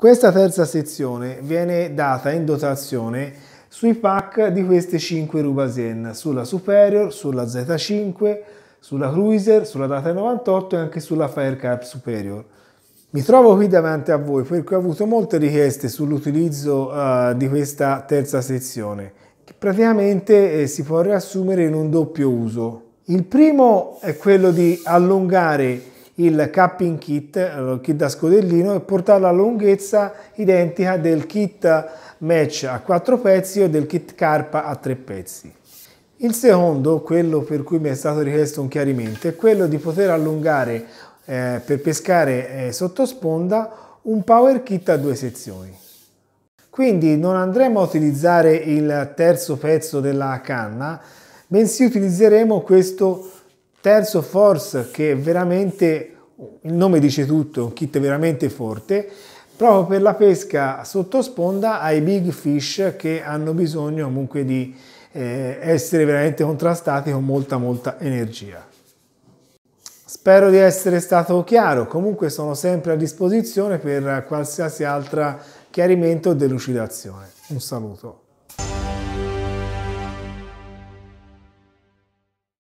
Questa terza sezione viene data in dotazione sui pack di queste 5 Rubasen, sulla Superior, sulla Z5, sulla Cruiser, sulla Data 98 e anche sulla Firecarp Superior. Mi trovo qui davanti a voi perché ho avuto molte richieste sull'utilizzo uh, di questa terza sezione, che praticamente eh, si può riassumere in un doppio uso. Il primo è quello di allungare il capping kit, il kit da scodellino e portare la lunghezza identica del kit match a 4 pezzi o del kit carpa a 3 pezzi. Il secondo, quello per cui mi è stato richiesto un chiarimento, è quello di poter allungare eh, per pescare eh, sotto un power kit a due sezioni. Quindi non andremo a utilizzare il terzo pezzo della canna, bensì utilizzeremo questo Terzo Force che è veramente, il nome dice tutto, un kit veramente forte, proprio per la pesca sottosponda ai big fish che hanno bisogno comunque di eh, essere veramente contrastati con molta molta energia. Spero di essere stato chiaro, comunque sono sempre a disposizione per qualsiasi altro chiarimento o delucidazione. Un saluto.